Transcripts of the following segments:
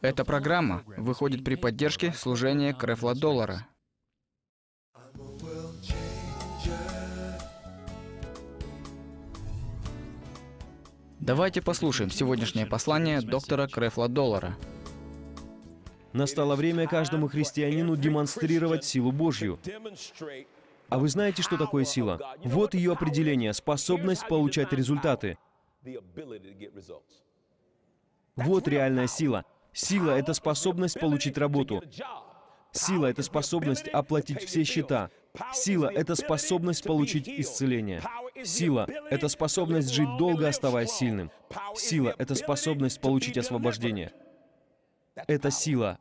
Эта программа выходит при поддержке служения Крефла Доллара. Давайте послушаем сегодняшнее послание доктора Крефла Доллара. Настало время каждому христианину демонстрировать силу Божью. А вы знаете, что такое сила? Вот ее определение — способность получать результаты. Вот реальная сила — Сила — это способность получить работу. Сила — это способность оплатить все счета. Сила — это способность получить исцеление. Сила — это способность жить долго, оставаясь сильным. Сила — это способность получить освобождение. Это сила.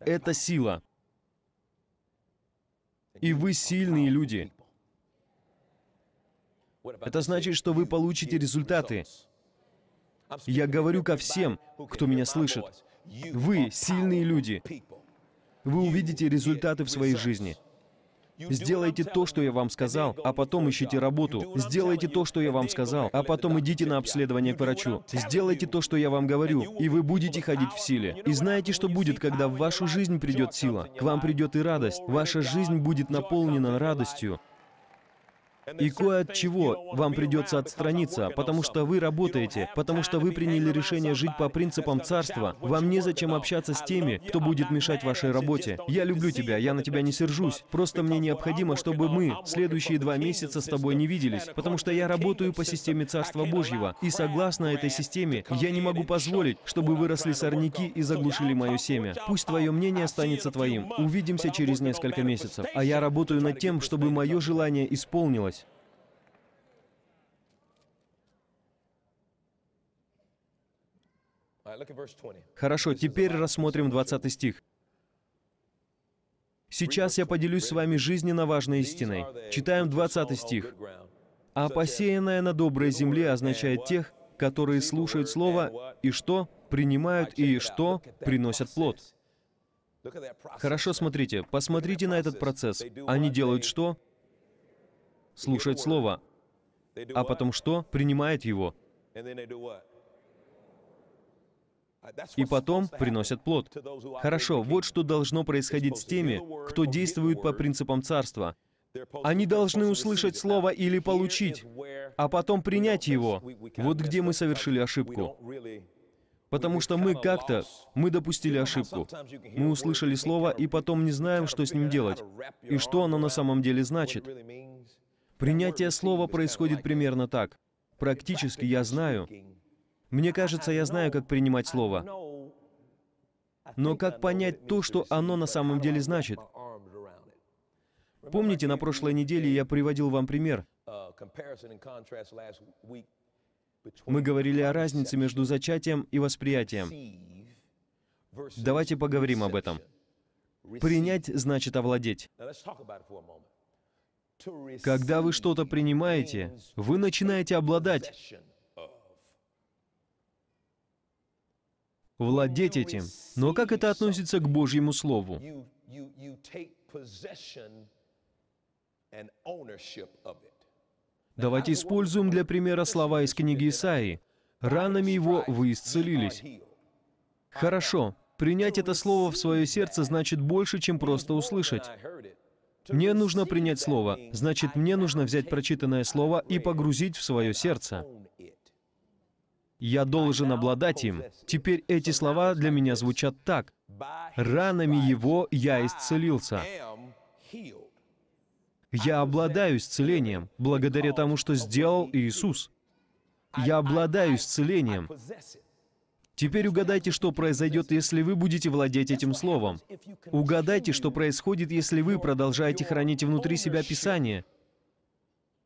Это сила. И вы сильные люди. Это значит, что вы получите результаты. Я говорю ко всем, кто меня слышит. Вы сильные люди. Вы увидите результаты в своей жизни. Сделайте то, что я вам сказал, а потом ищите работу. Сделайте то, что я вам сказал, а потом идите на обследование к врачу. Сделайте то, что я вам говорю, и вы будете ходить в силе. И знаете, что будет, когда в вашу жизнь придет сила? К вам придет и радость. Ваша жизнь будет наполнена радостью. И кое от чего вам придется отстраниться, потому что вы работаете, потому что вы приняли решение жить по принципам царства. Вам незачем общаться с теми, кто будет мешать вашей работе. Я люблю тебя, я на тебя не сержусь. Просто мне необходимо, чтобы мы следующие два месяца с тобой не виделись, потому что я работаю по системе Царства Божьего, и согласно этой системе я не могу позволить, чтобы выросли сорняки и заглушили мое семя. Пусть твое мнение останется твоим. Увидимся через несколько месяцев. А я работаю над тем, чтобы мое желание исполнилось. Хорошо, теперь рассмотрим 20 стих. Сейчас я поделюсь с вами жизненно важной истиной. Читаем 20 стих. «А посеянное на доброй земле означает тех, которые слушают Слово и что принимают и что приносят плод». Хорошо, смотрите, посмотрите на этот процесс. Они делают что? Слушают Слово. А потом что? Принимают его и потом приносят плод. Хорошо, вот что должно происходить с теми, кто действует по принципам царства. Они должны услышать слово или получить, а потом принять его. Вот где мы совершили ошибку. Потому что мы как-то, мы допустили ошибку. Мы услышали слово и потом не знаем, что с ним делать, и что оно на самом деле значит. Принятие слова происходит примерно так. Практически я знаю, мне кажется, я знаю, как принимать слово. Но как понять то, что оно на самом деле значит? Помните, на прошлой неделе я приводил вам пример. Мы говорили о разнице между зачатием и восприятием. Давайте поговорим об этом. Принять значит овладеть. Когда вы что-то принимаете, вы начинаете обладать. владеть этим. Но как это относится к Божьему Слову? Давайте используем для примера слова из книги Исаии. «Ранами его вы исцелились». Хорошо, принять это слово в свое сердце значит больше, чем просто услышать. Мне нужно принять слово, значит, мне нужно взять прочитанное слово и погрузить в свое сердце. Я должен обладать им. Теперь эти слова для меня звучат так. Ранами его я исцелился. Я обладаю исцелением благодаря тому, что сделал Иисус. Я обладаю исцелением. Теперь угадайте, что произойдет, если вы будете владеть этим словом. Угадайте, что происходит, если вы продолжаете хранить внутри себя Писание —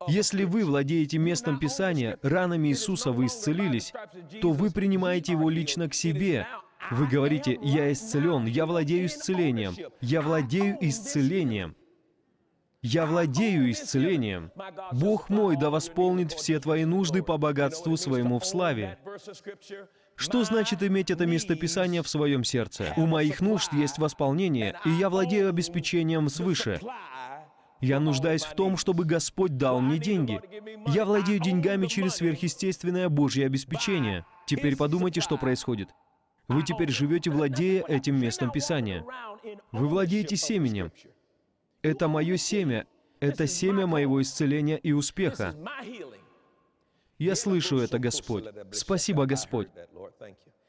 если вы владеете местом Писания, ранами Иисуса вы исцелились, то вы принимаете его лично к себе. Вы говорите, «Я исцелен, я владею исцелением, я владею исцелением». «Я владею исцелением. Бог мой да восполнит все твои нужды по богатству своему в славе». Что значит иметь это местописание в своем сердце? У моих нужд есть восполнение, и я владею обеспечением свыше. Я нуждаюсь в том, чтобы Господь дал мне деньги. Я владею деньгами через сверхъестественное Божье обеспечение. Теперь подумайте, что происходит. Вы теперь живете, владея этим местом Писания. Вы владеете семенем. Это мое семя. Это семя моего исцеления и успеха. Я слышу это, Господь. Спасибо, Господь.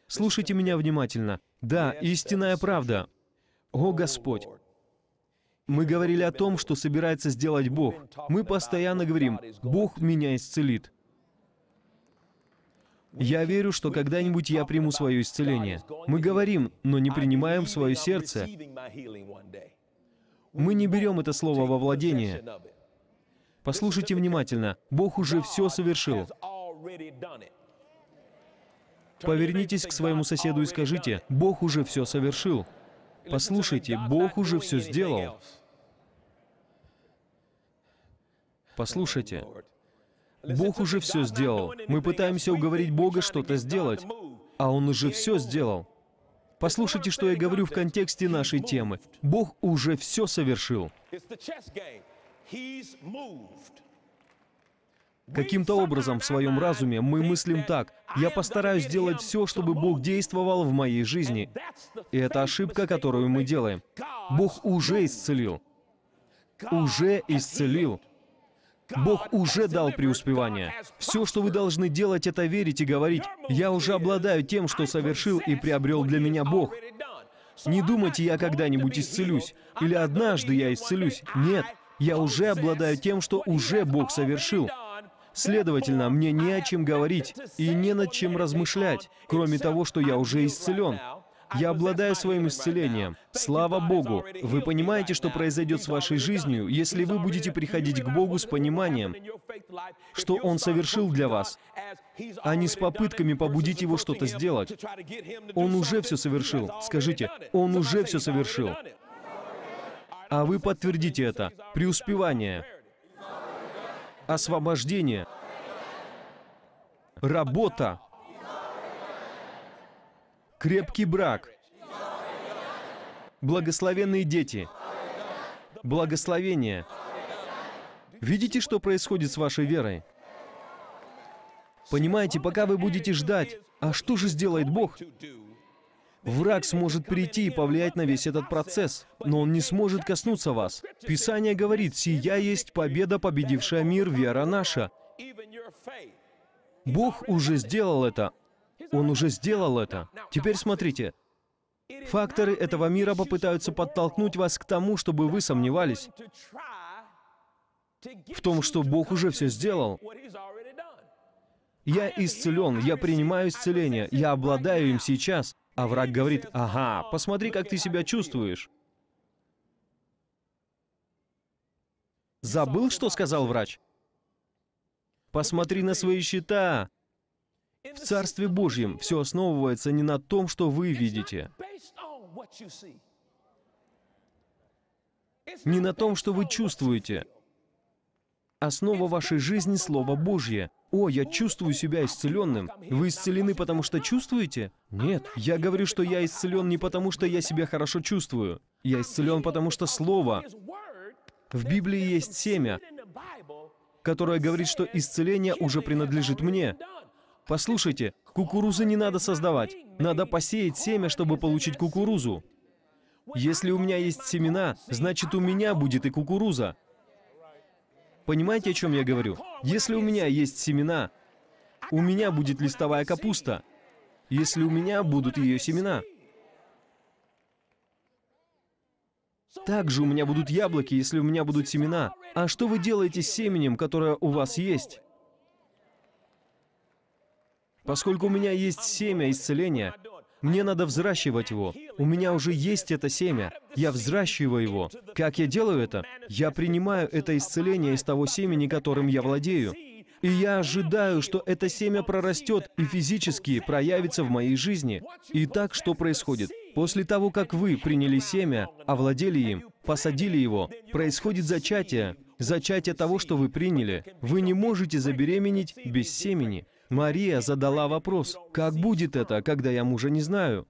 Слушайте меня внимательно. Да, истинная правда. О, Господь, мы говорили о том, что собирается сделать Бог. Мы постоянно говорим, Бог меня исцелит. Я верю, что когда-нибудь я приму свое исцеление. Мы говорим, но не принимаем в свое сердце. Мы не берем это слово во владение. Послушайте внимательно. Бог уже все совершил. Повернитесь к своему соседу и скажите, Бог уже все совершил. Послушайте, Бог уже все сделал. Послушайте, Бог уже все сделал. Мы пытаемся уговорить Бога что-то сделать, а Он уже все сделал. Послушайте, что я говорю в контексте нашей темы. Бог уже все совершил. Каким-то образом в своем разуме мы мыслим так. Я постараюсь сделать все, чтобы Бог действовал в моей жизни. И это ошибка, которую мы делаем. Бог уже исцелил. Уже исцелил. Бог уже дал преуспевание. Все, что вы должны делать, это верить и говорить, «Я уже обладаю тем, что совершил и приобрел для меня Бог». Не думайте, я когда-нибудь исцелюсь, или однажды я исцелюсь. Нет, я уже обладаю тем, что уже Бог совершил. Следовательно, мне не о чем говорить и не над чем размышлять, кроме того, что я уже исцелен. Я обладаю своим исцелением. Слава Богу! Вы понимаете, что произойдет с вашей жизнью, если вы будете приходить к Богу с пониманием, что Он совершил для вас, а не с попытками побудить Его что-то сделать. Он уже все совершил. Скажите, Он уже все совершил. А вы подтвердите это. Преуспевание освобождение, работа, крепкий брак, благословенные дети, благословение. Видите, что происходит с вашей верой? Понимаете, пока вы будете ждать, а что же сделает Бог? Враг сможет прийти и повлиять на весь этот процесс, но он не сможет коснуться вас. Писание говорит, «Сия есть победа, победившая мир, вера наша». Бог уже сделал это. Он уже сделал это. Теперь смотрите. Факторы этого мира попытаются подтолкнуть вас к тому, чтобы вы сомневались в том, что Бог уже все сделал. Я исцелен, я принимаю исцеление, я обладаю им сейчас. А враг говорит, ага, посмотри, как ты себя чувствуешь. Забыл, что сказал врач? Посмотри на свои счета. В Царстве Божьем все основывается не на том, что вы видите, не на том, что вы чувствуете. Основа вашей жизни — Слово Божье — «О, я чувствую себя исцеленным». Вы исцелены, потому что чувствуете? Нет. Я говорю, что я исцелен не потому, что я себя хорошо чувствую. Я исцелен, потому что Слово. В Библии есть семя, которое говорит, что исцеление уже принадлежит мне. Послушайте, кукурузы не надо создавать. Надо посеять семя, чтобы получить кукурузу. Если у меня есть семена, значит у меня будет и кукуруза. Понимаете, о чем я говорю? Если у меня есть семена, у меня будет листовая капуста. Если у меня будут ее семена. Также у меня будут яблоки, если у меня будут семена. А что вы делаете с семенем, которое у вас есть? Поскольку у меня есть семя исцеления, мне надо взращивать его. У меня уже есть это семя. Я взращиваю его. Как я делаю это? Я принимаю это исцеление из того семени, которым я владею. И я ожидаю, что это семя прорастет и физически проявится в моей жизни. Итак, что происходит? После того, как вы приняли семя, овладели им, посадили его, происходит зачатие, зачатие того, что вы приняли. Вы не можете забеременеть без семени. Мария задала вопрос, «Как будет это, когда я мужа не знаю?»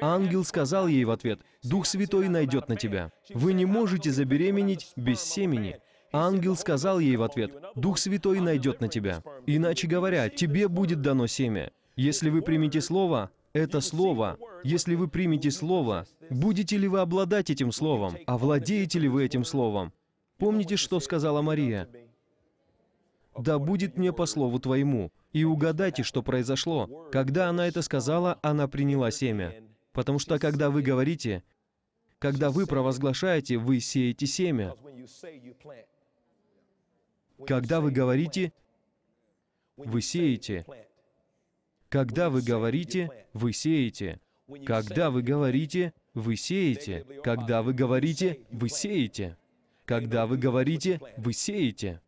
Ангел сказал ей в ответ, «Дух Святой найдет на тебя. Вы не можете забеременеть без семени». Ангел сказал ей в ответ, «Дух Святой найдет на тебя. Иначе говоря, тебе будет дано семя. Если вы примете слово, это слово. Если вы примете слово, будете ли вы обладать этим словом? Овладеете ли вы этим словом? Помните, что сказала Мария? «Да будет мне по слову твоему». И угадайте, что произошло. Когда она это сказала, она приняла семя. Потому что когда вы говорите, когда вы провозглашаете, вы сеете семя. Когда вы говорите, вы сеете. Когда вы говорите, вы сеете. Когда вы говорите, вы сеете. Когда вы говорите, вы сеете. Когда вы говорите, вы сеете.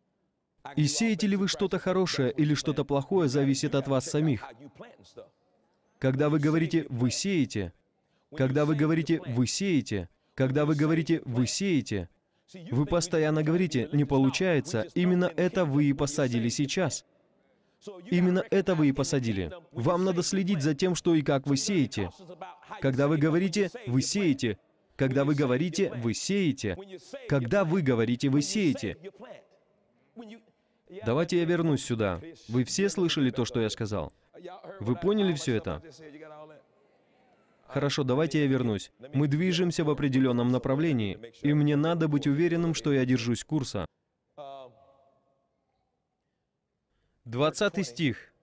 И сеете ли вы что-то хорошее или что-то плохое, зависит от вас самих. Когда вы говорите «вы сеете», когда вы говорите «вы сеете», когда вы говорите «вы сеете», вы постоянно говорите «не получается», именно это вы и посадили сейчас. Именно это вы и посадили. Вам надо следить за тем, что и как вы сеете. Когда вы говорите «вы сеете», когда вы говорите «вы сеете», когда вы говорите «вы сеете», Давайте я вернусь сюда. Вы все слышали то, что я сказал? Вы поняли все это? Хорошо, давайте я вернусь. Мы движемся в определенном направлении, и мне надо быть уверенным, что я держусь курса. 20 стих.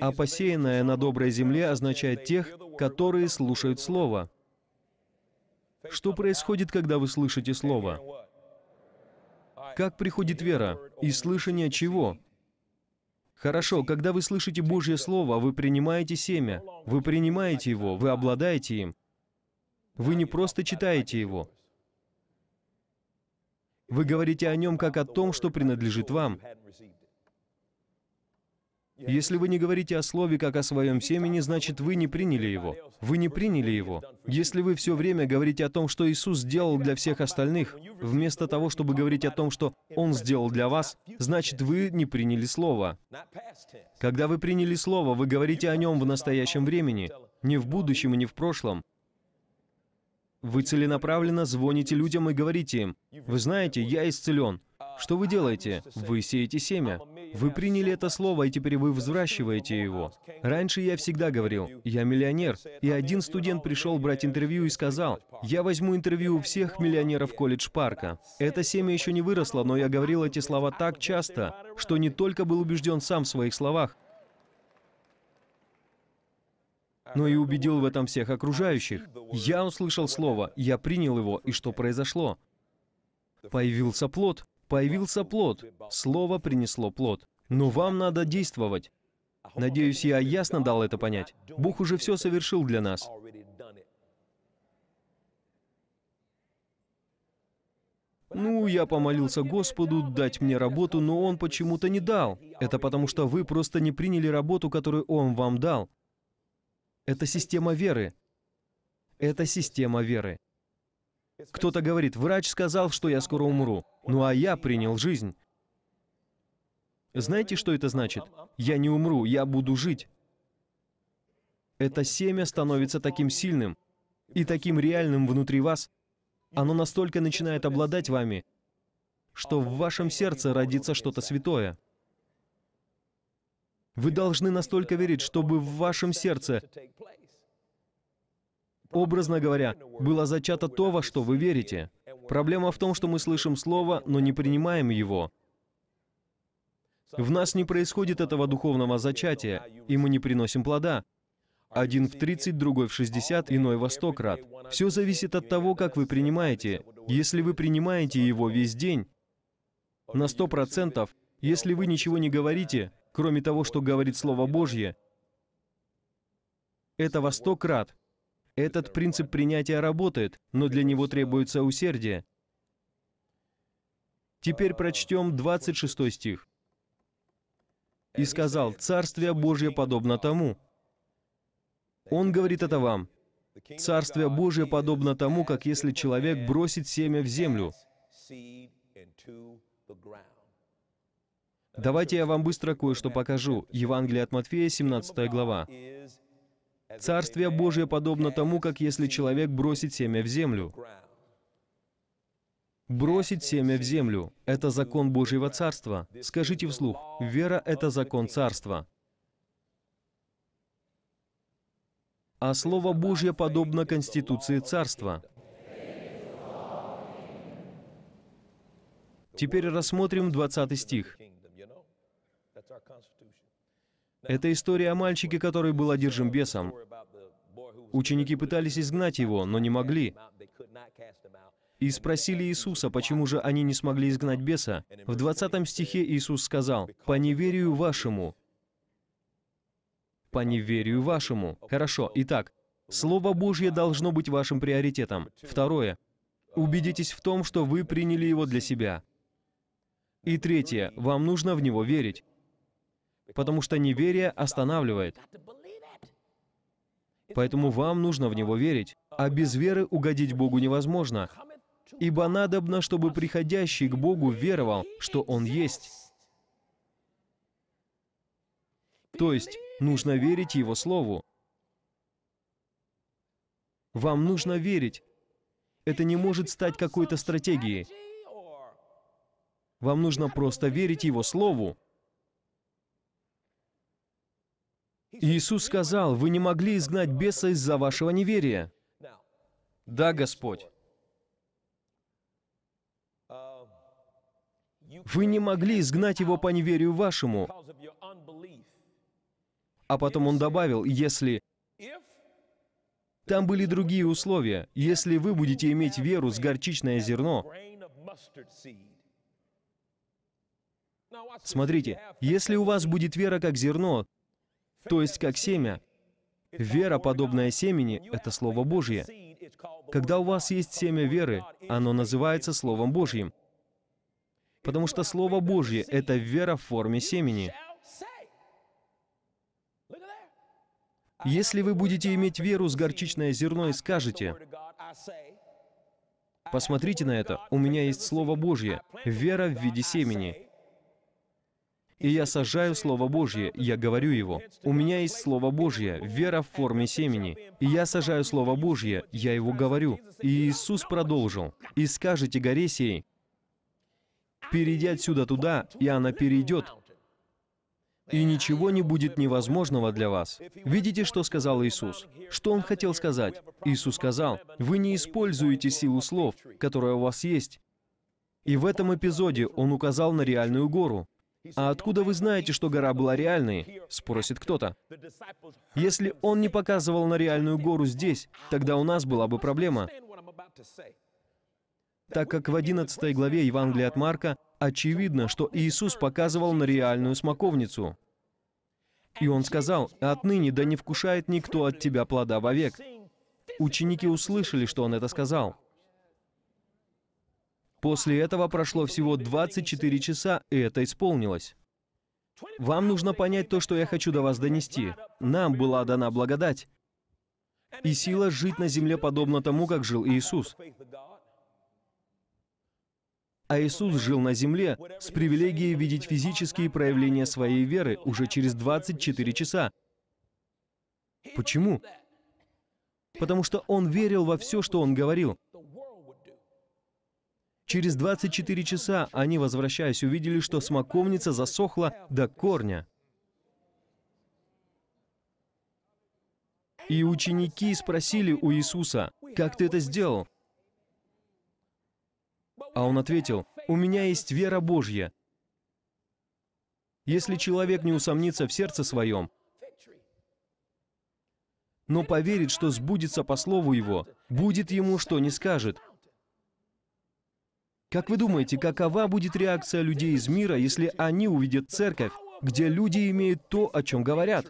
А посеянное на доброй земле означает тех, которые слушают Слово. Что происходит, когда вы слышите Слово? Как приходит вера? И слышание чего? Хорошо, когда вы слышите Божье Слово, вы принимаете семя, вы принимаете его, вы обладаете им. Вы не просто читаете его. Вы говорите о нем как о том, что принадлежит вам. Если вы не говорите о слове как о своем семени, значит, вы не приняли его. Вы не приняли его. Если вы все время говорите о том, что Иисус сделал для всех остальных, вместо того, чтобы говорить о том, что Он сделал для вас, значит, вы не приняли слово. Когда вы приняли слово, вы говорите о нем в настоящем времени, не в будущем и не в прошлом. Вы целенаправленно звоните людям и говорите им, «Вы знаете, я исцелен». Что вы делаете? Вы сеете семя. Вы приняли это слово, и теперь вы взращиваете его. Раньше я всегда говорил, я миллионер, и один студент пришел брать интервью и сказал, я возьму интервью у всех миллионеров колледж парка. Это семя еще не выросло, но я говорил эти слова так часто, что не только был убежден сам в своих словах, но и убедил в этом всех окружающих. Я услышал слово, я принял его, и что произошло? Появился плод. Появился плод. Слово принесло плод. Но вам надо действовать. Надеюсь, я ясно дал это понять. Бог уже все совершил для нас. Ну, я помолился Господу дать мне работу, но Он почему-то не дал. Это потому, что вы просто не приняли работу, которую Он вам дал. Это система веры. Это система веры. Кто-то говорит, врач сказал, что я скоро умру. Ну а я принял жизнь. Знаете, что это значит? Я не умру, я буду жить. Это семя становится таким сильным и таким реальным внутри вас. Оно настолько начинает обладать вами, что в вашем сердце родится что-то святое. Вы должны настолько верить, чтобы в вашем сердце, образно говоря, было зачато то, во что вы верите. Проблема в том, что мы слышим слово, но не принимаем его. В нас не происходит этого духовного зачатия, и мы не приносим плода. Один в 30, другой в 60, иной во 100 крат. Все зависит от того, как вы принимаете. Если вы принимаете его весь день, на 100%, если вы ничего не говорите, кроме того, что говорит Слово Божье, это во 100 крат. Этот принцип принятия работает, но для него требуется усердие. Теперь прочтем 26 стих. «И сказал, «Царствие Божье подобно тому». Он говорит это вам. «Царствие Божье подобно тому, как если человек бросит семя в землю». Давайте я вам быстро кое-что покажу. Евангелие от Матфея, 17 глава. Царствие Божие подобно тому, как если человек бросит семя в землю. Бросить семя в землю – это закон Божьего Царства. Скажите вслух, вера – это закон Царства. А Слово Божье подобно Конституции Царства. Теперь рассмотрим 20 стих. Это история о мальчике, который был одержим бесом. Ученики пытались изгнать его, но не могли. И спросили Иисуса, почему же они не смогли изгнать беса. В 20 стихе Иисус сказал, «По неверию вашему». «По неверию вашему». Хорошо, итак, Слово Божье должно быть вашим приоритетом. Второе. Убедитесь в том, что вы приняли его для себя. И третье. Вам нужно в него верить потому что неверие останавливает. Поэтому вам нужно в него верить. А без веры угодить Богу невозможно. Ибо надобно, чтобы приходящий к Богу веровал, что Он есть. То есть, нужно верить Его Слову. Вам нужно верить. Это не может стать какой-то стратегией. Вам нужно просто верить Его Слову. Иисус сказал, «Вы не могли изгнать беса из-за вашего неверия». Да, Господь. Вы не могли изгнать его по неверию вашему. А потом он добавил, если... Там были другие условия. Если вы будете иметь веру с горчичное зерно, Смотрите, если у вас будет вера как зерно, то есть как семя. Вера, подобная семени, — это Слово Божье. Когда у вас есть семя веры, оно называется Словом Божьим. Потому что Слово Божье — это вера в форме семени. Если вы будете иметь веру с горчичное зерно и скажете, «Посмотрите на это, у меня есть Слово Божье, вера в виде семени, и я сажаю Слово Божье, я говорю его. У меня есть Слово Божье, вера в форме семени. И я сажаю Слово Божье, я его говорю. И Иисус продолжил. «И скажете Горесии, сей, перейди отсюда туда, и она перейдет, и ничего не будет невозможного для вас. Видите, что сказал Иисус? Что Он хотел сказать? Иисус сказал, «Вы не используете силу слов, которая у вас есть». И в этом эпизоде Он указал на реальную гору, «А откуда вы знаете, что гора была реальной?» — спросит кто-то. «Если он не показывал на реальную гору здесь, тогда у нас была бы проблема». Так как в 11 главе Евангелия от Марка очевидно, что Иисус показывал на реальную смоковницу. И он сказал, «Отныне да не вкушает никто от тебя плода вовек». Ученики услышали, что он это сказал. После этого прошло всего 24 часа, и это исполнилось. Вам нужно понять то, что я хочу до вас донести. Нам была дана благодать и сила жить на земле подобно тому, как жил Иисус. А Иисус жил на земле с привилегией видеть физические проявления своей веры уже через 24 часа. Почему? Потому что он верил во все, что он говорил. Через 24 часа они, возвращаясь, увидели, что смоковница засохла до корня. И ученики спросили у Иисуса, «Как ты это сделал?» А он ответил, «У меня есть вера Божья». Если человек не усомнится в сердце своем, но поверит, что сбудется по слову его, будет ему, что не скажет – как вы думаете, какова будет реакция людей из мира, если они увидят церковь, где люди имеют то, о чем говорят?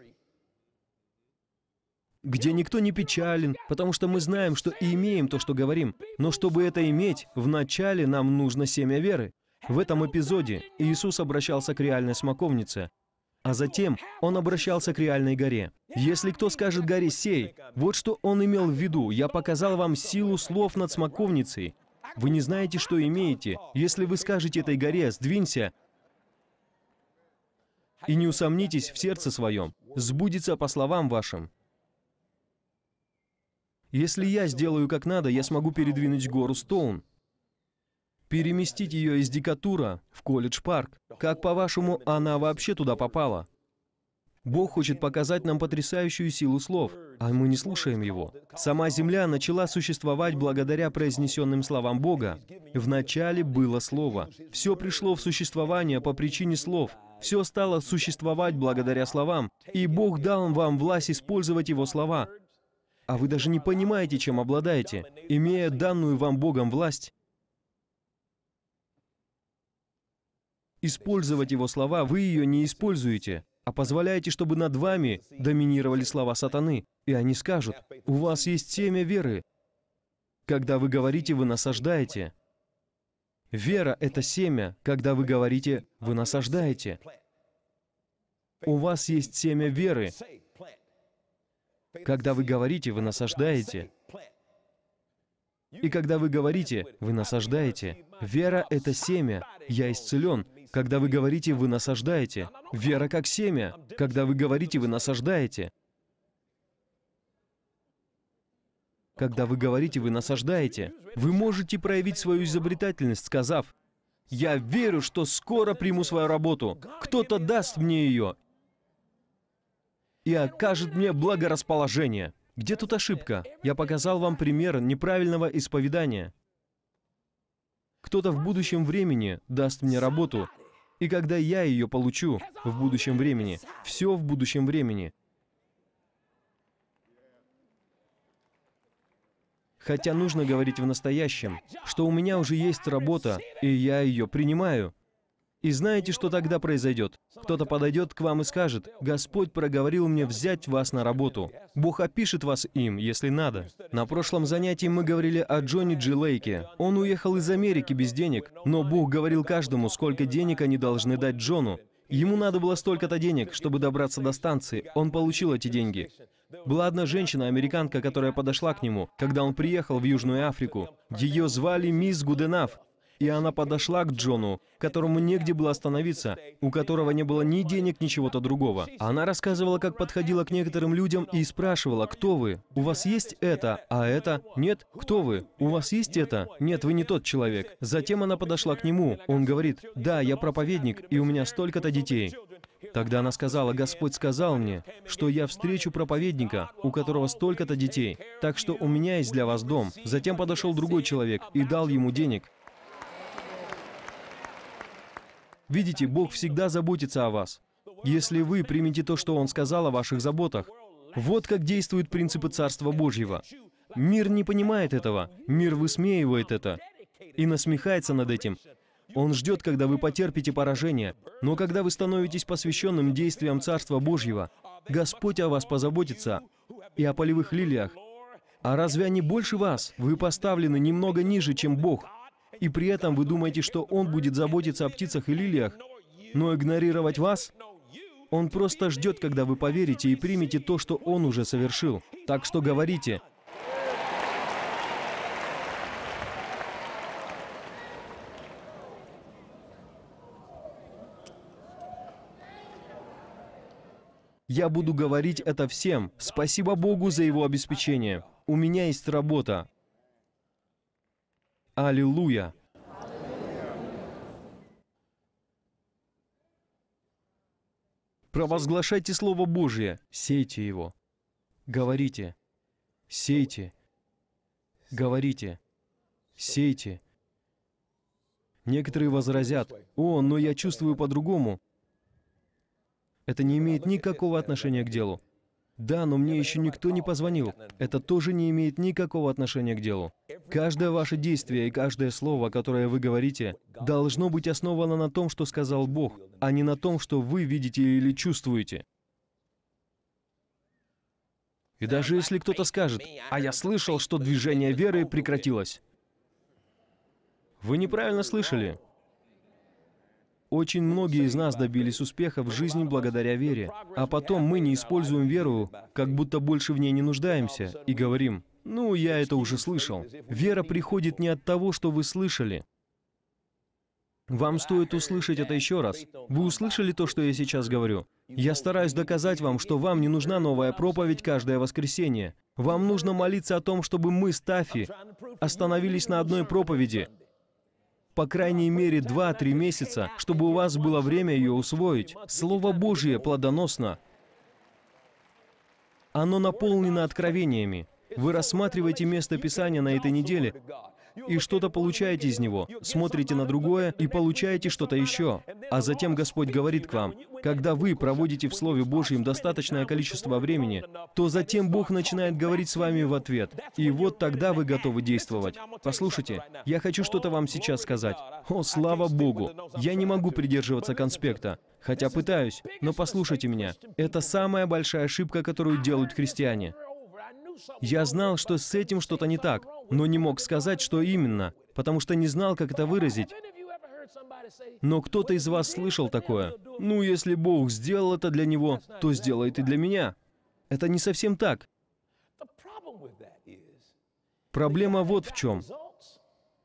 Где никто не печален, потому что мы знаем, что и имеем то, что говорим. Но чтобы это иметь, вначале нам нужно семя веры. В этом эпизоде Иисус обращался к реальной смоковнице, а затем он обращался к реальной горе. «Если кто скажет горе сей, вот что он имел в виду, я показал вам силу слов над смоковницей, вы не знаете, что имеете. Если вы скажете этой горе «сдвинься», и не усомнитесь в сердце своем, сбудется по словам вашим. Если я сделаю как надо, я смогу передвинуть гору Стоун, переместить ее из Дикатура в Колледж-парк. Как, по-вашему, она вообще туда попала? Бог хочет показать нам потрясающую силу слов, а мы не слушаем Его. Сама земля начала существовать благодаря произнесенным словам Бога. В начале было Слово. Все пришло в существование по причине слов. Все стало существовать благодаря словам. И Бог дал вам власть использовать Его слова. А вы даже не понимаете, чем обладаете, имея данную вам Богом власть. Использовать Его слова вы ее не используете а позволяете, чтобы над вами доминировали слова сатаны, и они скажут, у вас есть семя веры. Когда вы говорите, вы насаждаете. Вера — это семя, когда вы говорите, вы насаждаете. У вас есть семя веры. Когда вы говорите, вы насаждаете. И когда вы говорите, вы насаждаете. Вера — это семя. Я исцелен. Когда вы говорите, вы насаждаете. Вера как семя. Когда вы говорите, вы насаждаете. Когда вы говорите, вы насаждаете. Вы можете проявить свою изобретательность, сказав, «Я верю, что скоро приму свою работу. Кто-то даст мне ее и окажет мне благорасположение». Где тут ошибка? Я показал вам пример неправильного исповедания. Кто-то в будущем времени даст мне работу, и когда я ее получу в будущем времени, все в будущем времени. Хотя нужно говорить в настоящем, что у меня уже есть работа, и я ее принимаю. И знаете, что тогда произойдет? Кто-то подойдет к вам и скажет, «Господь проговорил мне взять вас на работу». Бог опишет вас им, если надо. На прошлом занятии мы говорили о Джонни Джи Он уехал из Америки без денег, но Бог говорил каждому, сколько денег они должны дать Джону. Ему надо было столько-то денег, чтобы добраться до станции. Он получил эти деньги. Была одна женщина, американка, которая подошла к нему, когда он приехал в Южную Африку. Ее звали мисс Гуденав. И она подошла к Джону, которому негде было остановиться, у которого не было ни денег, ни чего-то другого. Она рассказывала, как подходила к некоторым людям и спрашивала, кто вы? У вас есть это? А это? Нет? Кто вы? У вас есть это? Нет, вы не тот человек. Затем она подошла к нему. Он говорит, да, я проповедник, и у меня столько-то детей. Тогда она сказала, «Господь сказал мне, что я встречу проповедника, у которого столько-то детей, так что у меня есть для вас дом». Затем подошел другой человек и дал ему денег. Видите, Бог всегда заботится о вас. Если вы примете то, что Он сказал о ваших заботах, вот как действуют принципы Царства Божьего. Мир не понимает этого, мир высмеивает это и насмехается над этим. Он ждет, когда вы потерпите поражение, но когда вы становитесь посвященным действиям Царства Божьего, Господь о вас позаботится и о полевых лилиях. А разве они больше вас? Вы поставлены немного ниже, чем Бог – и при этом вы думаете, что он будет заботиться о птицах и лилиях, но игнорировать вас? Он просто ждет, когда вы поверите и примете то, что он уже совершил. Так что говорите, Я буду говорить это всем. Спасибо Богу за его обеспечение. У меня есть работа. Аллилуйя! Провозглашайте Слово Божье, сейте его. Говорите, сейте, говорите, сейте. Некоторые возразят, «О, но я чувствую по-другому». Это не имеет никакого отношения к делу. Да, но мне еще никто не позвонил. Это тоже не имеет никакого отношения к делу. Каждое ваше действие и каждое слово, которое вы говорите, должно быть основано на том, что сказал Бог, а не на том, что вы видите или чувствуете. И даже если кто-то скажет, а я слышал, что движение веры прекратилось. Вы неправильно слышали. Очень многие из нас добились успеха в жизни благодаря вере, а потом мы не используем веру, как будто больше в ней не нуждаемся, и говорим, «Ну, я это уже слышал». Вера приходит не от того, что вы слышали. Вам стоит услышать это еще раз. Вы услышали то, что я сейчас говорю? Я стараюсь доказать вам, что вам не нужна новая проповедь каждое воскресенье. Вам нужно молиться о том, чтобы мы стафи, остановились на одной проповеди, по крайней мере 2-3 месяца, чтобы у вас было время ее усвоить. Слово Божье плодоносно. Оно наполнено откровениями. Вы рассматриваете место Писания на этой неделе, и что-то получаете из него, смотрите на другое и получаете что-то еще. А затем Господь говорит к вам, когда вы проводите в Слове Божьем достаточное количество времени, то затем Бог начинает говорить с вами в ответ. И вот тогда вы готовы действовать. Послушайте, я хочу что-то вам сейчас сказать. О, слава Богу! Я не могу придерживаться конспекта, хотя пытаюсь, но послушайте меня. Это самая большая ошибка, которую делают христиане. Я знал, что с этим что-то не так, но не мог сказать, что именно, потому что не знал, как это выразить. Но кто-то из вас слышал такое? Ну, если Бог сделал это для него, то сделает и для меня. Это не совсем так. Проблема вот в чем.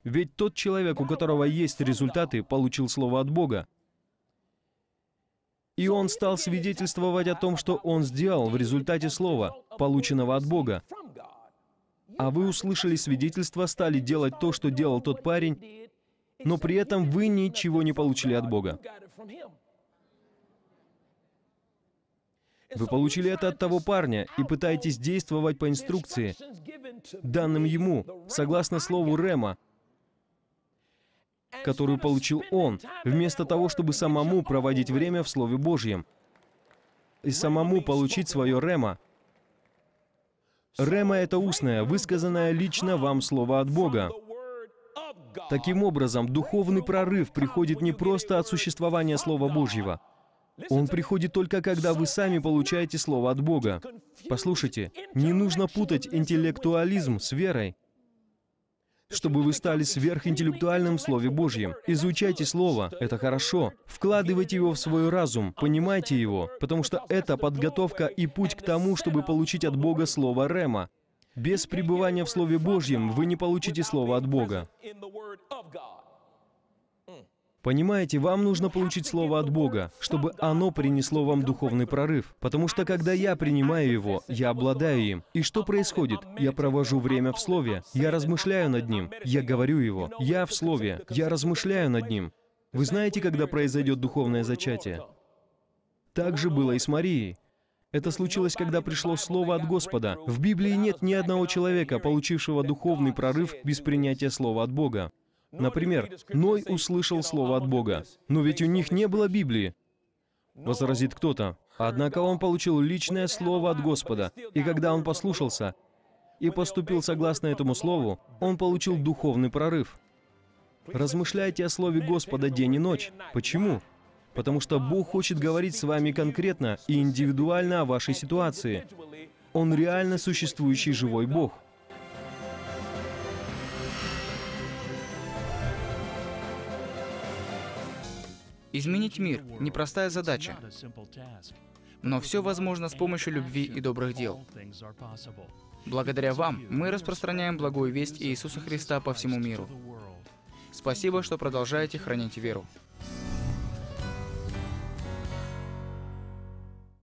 Ведь тот человек, у которого есть результаты, получил слово от Бога. И он стал свидетельствовать о том, что он сделал в результате слова, полученного от Бога а вы услышали свидетельство, стали делать то, что делал тот парень, но при этом вы ничего не получили от Бога. Вы получили это от того парня и пытаетесь действовать по инструкции, данным ему, согласно слову Рема, которую получил он, вместо того, чтобы самому проводить время в Слове Божьем и самому получить свое Рема — Рема — это устное, высказанное лично вам слово от Бога. Таким образом, духовный прорыв приходит не просто от существования Слова Божьего. Он приходит только, когда вы сами получаете Слово от Бога. Послушайте, не нужно путать интеллектуализм с верой чтобы вы стали сверхинтеллектуальным в Слове Божьем. Изучайте Слово, это хорошо. Вкладывайте его в свой разум, понимайте его, потому что это подготовка и путь к тому, чтобы получить от Бога Слово Рема. Без пребывания в Слове Божьем вы не получите Слово от Бога. Понимаете, вам нужно получить Слово от Бога, чтобы оно принесло вам духовный прорыв. Потому что когда я принимаю его, я обладаю им. И что происходит? Я провожу время в Слове, я размышляю над ним, я говорю его, я в Слове, я размышляю над ним. Вы знаете, когда произойдет духовное зачатие? Так же было и с Марией. Это случилось, когда пришло Слово от Господа. В Библии нет ни одного человека, получившего духовный прорыв без принятия Слова от Бога. Например, Ной услышал слово от Бога, но ведь у них не было Библии. Возразит кто-то. Однако он получил личное слово от Господа, и когда он послушался и поступил согласно этому слову, он получил духовный прорыв. Размышляйте о слове Господа день и ночь. Почему? Потому что Бог хочет говорить с вами конкретно и индивидуально о вашей ситуации. Он реально существующий живой Бог. Изменить мир — непростая задача, но все возможно с помощью любви и добрых дел. Благодаря вам мы распространяем благую весть Иисуса Христа по всему миру. Спасибо, что продолжаете хранить веру.